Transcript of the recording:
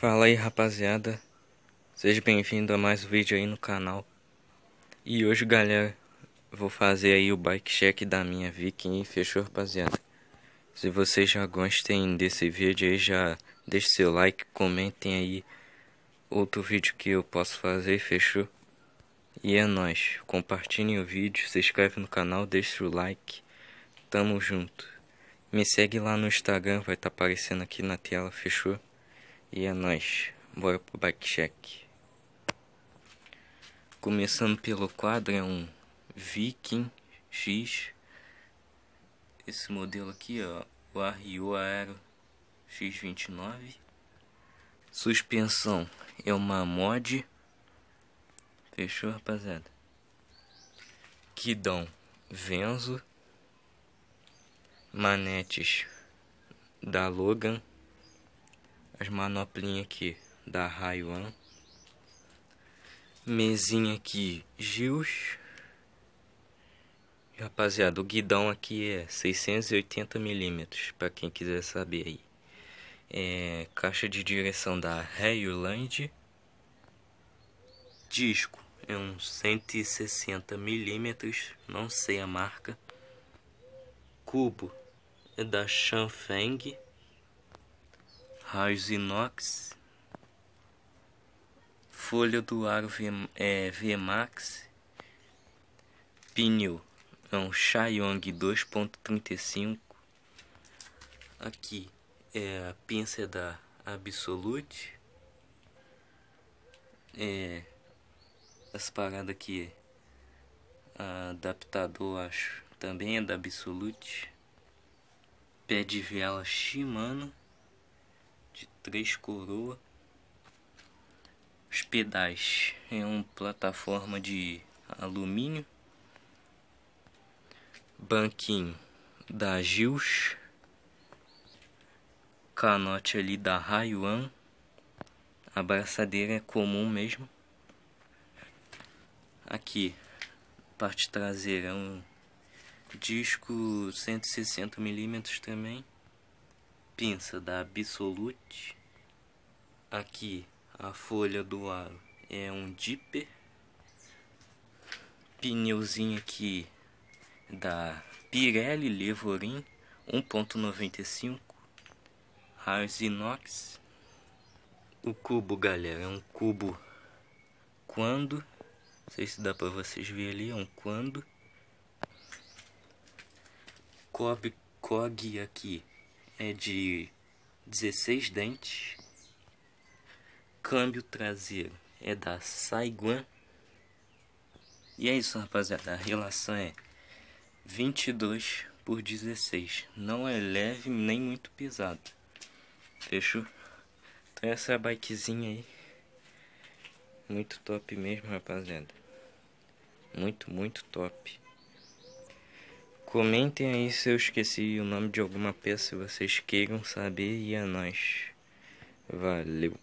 Fala aí rapaziada, seja bem-vindo a mais um vídeo aí no canal E hoje galera, vou fazer aí o bike check da minha Viking, fechou rapaziada? Se vocês já gostem desse vídeo aí, já deixe seu like, comentem aí outro vídeo que eu posso fazer, fechou? E é nóis, compartilhem o vídeo, se inscreve no canal, deixe o like, tamo junto Me segue lá no Instagram, vai estar tá aparecendo aqui na tela, fechou? E é nóis, bora pro backcheck. Começando pelo quadro, é um Viking X. Esse modelo aqui, ó, o Arrio Aero X29. Suspensão é uma mod. Fechou, rapaziada? Que dão Venzo. Manetes da Logan as manoplinhas aqui da Raiwan. Mesinha aqui, Gils. Rapaziada, o guidão aqui é 680 milímetros, para quem quiser saber aí. É, caixa de direção da Rayland. Disco é um 160 milímetros, não sei a marca. Cubo é da Shanfeng raios inox, folha do aro v, é, Max pneu é um Xiong 2.35, aqui é a pinça é da Absolute, é, as paradas aqui, adaptador acho, também é da Absolute, pé de vela Shimano, Três Coroa. Os pedais é uma plataforma de alumínio. Banquinho da Gils. Canote ali da Rayuan. A braçadeira é comum mesmo. Aqui, parte traseira, um disco 160 milímetros também pinça da Absolute. Aqui a folha do aro é um dipper. Pneuzinho aqui da Pirelli Levorin 1.95 Hars inox. O cubo, galera, é um cubo quando. Não sei se dá pra vocês verem ali, é um quando. Cobre Cog aqui é de 16 dentes. Câmbio traseiro é da Saiguan. E é isso, rapaziada. A relação é 22 por 16. Não é leve nem muito pesado. Fechou? Então essa é a bikezinha aí. Muito top mesmo, rapaziada. Muito, muito top. Comentem aí se eu esqueci o nome de alguma peça vocês queiram saber e é nóis. Valeu.